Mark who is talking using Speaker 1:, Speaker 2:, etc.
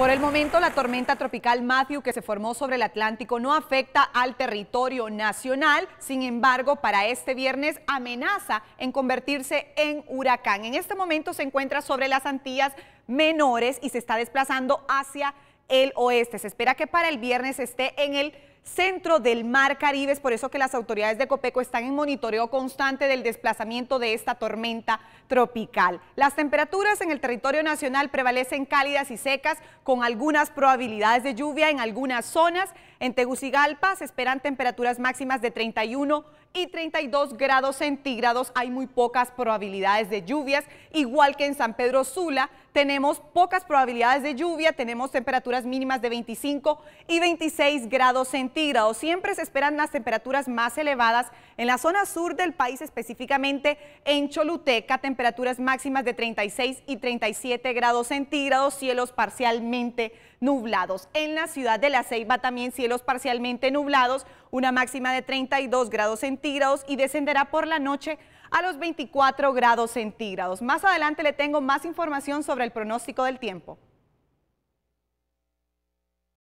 Speaker 1: Por el momento, la tormenta tropical Matthew que se formó sobre el Atlántico no afecta al territorio nacional, sin embargo, para este viernes amenaza en convertirse en huracán. En este momento se encuentra sobre las Antillas menores y se está desplazando hacia el oeste. Se espera que para el viernes esté en el centro del Mar Caribe, es por eso que las autoridades de Copeco están en monitoreo constante del desplazamiento de esta tormenta tropical. Las temperaturas en el territorio nacional prevalecen cálidas y secas, con algunas probabilidades de lluvia en algunas zonas. En Tegucigalpa se esperan temperaturas máximas de 31 y 32 grados centígrados. Hay muy pocas probabilidades de lluvias, igual que en San Pedro Sula. Tenemos pocas probabilidades de lluvia, tenemos temperaturas mínimas de 25 y 26 grados centígrados. Siempre se esperan las temperaturas más elevadas en la zona sur del país, específicamente en Choluteca, temperaturas máximas de 36 y 37 grados centígrados, cielos parcialmente nublados. En la ciudad de La Ceiba también cielos cielos parcialmente nublados, una máxima de 32 grados centígrados y descenderá por la noche a los 24 grados centígrados. Más adelante le tengo más información sobre el pronóstico del tiempo.